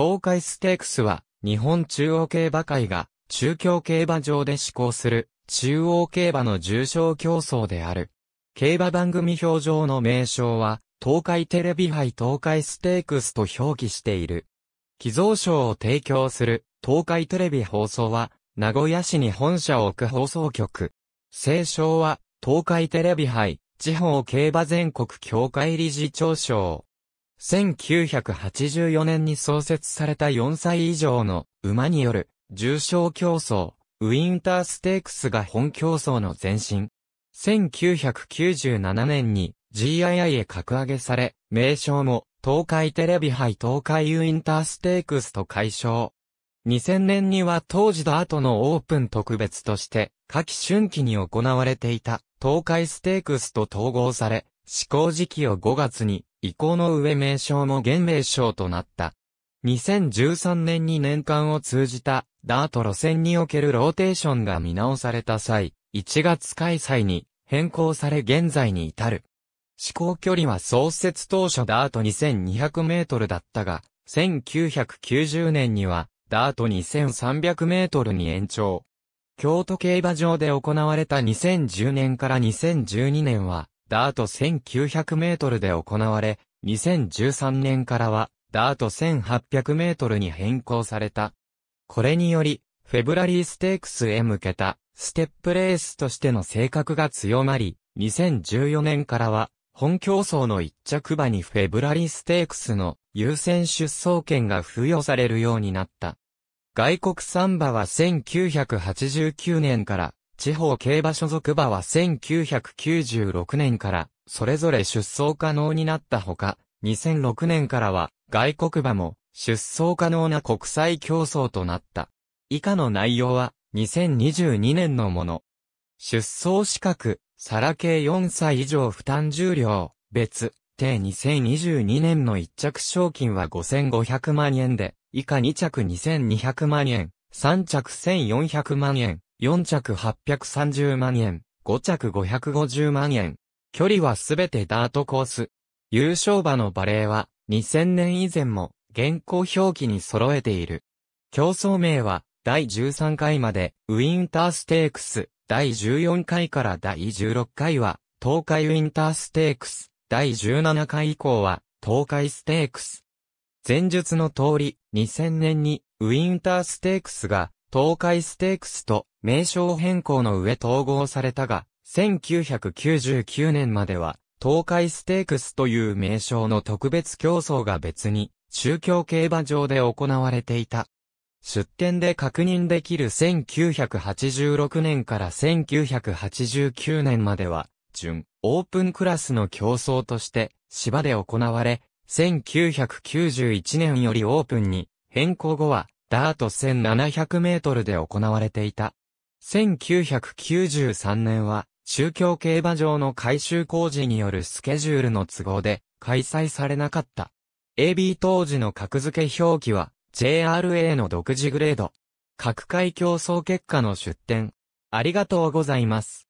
東海ステークスは、日本中央競馬会が、中京競馬場で施行する、中央競馬の重賞競争である。競馬番組表上の名称は、東海テレビ杯東海ステークスと表記している。寄贈賞を提供する、東海テレビ放送は、名古屋市に本社を置く放送局。聖賞は、東海テレビ杯、地方競馬全国協会理事長賞。1984年に創設された4歳以上の馬による重賞競争、ウィンターステークスが本競争の前身。1997年に GII へ格上げされ、名称も東海テレビ杯東海ウィンターステークスと解消。2000年には当時の後のオープン特別として、夏季春季に行われていた東海ステークスと統合され、施行時期を5月に以降の上名称も現名称となった。2013年に年間を通じたダート路線におけるローテーションが見直された際、1月開催に変更され現在に至る。試行距離は創設当初ダート2200メートルだったが、1990年にはダート2300メートルに延長。京都競馬場で行われた2010年から2012年は、ダート1900メートルで行われ、2013年からは、ダート1800メートルに変更された。これにより、フェブラリーステークスへ向けた、ステップレースとしての性格が強まり、2014年からは、本競争の一着馬にフェブラリーステークスの優先出走権が付与されるようになった。外国サンバは1989年から地方競馬所属馬は1996年から、それぞれ出走可能になったほか、2006年からは、外国馬も、出走可能な国際競争となった。以下の内容は、2022年のもの。出走資格、サラ系4歳以上負担重量、別、定2022年の1着賞金は5500万円で、以下2着2200万円、3着1400万円、4着830万円、5着550万円。距離はすべてダートコース。優勝馬のバレーは2000年以前も現行表記に揃えている。競争名は第13回までウィンターステークス、第14回から第16回は東海ウィンターステークス、第17回以降は東海ステークス。前述の通り2000年にウィンターステークスが東海ステークスと名称変更の上統合されたが、1999年までは、東海ステークスという名称の特別競争が別に、宗教競馬場で行われていた。出展で確認できる1986年から1989年までは、準、オープンクラスの競争として、芝で行われ、1991年よりオープンに、変更後は、ダート1700メートルで行われていた。1993年は、宗教競馬場の改修工事によるスケジュールの都合で開催されなかった。AB 当時の格付け表記は JRA の独自グレード。各界競争結果の出展。ありがとうございます。